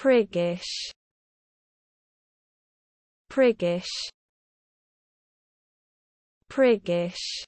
Priggish Priggish Priggish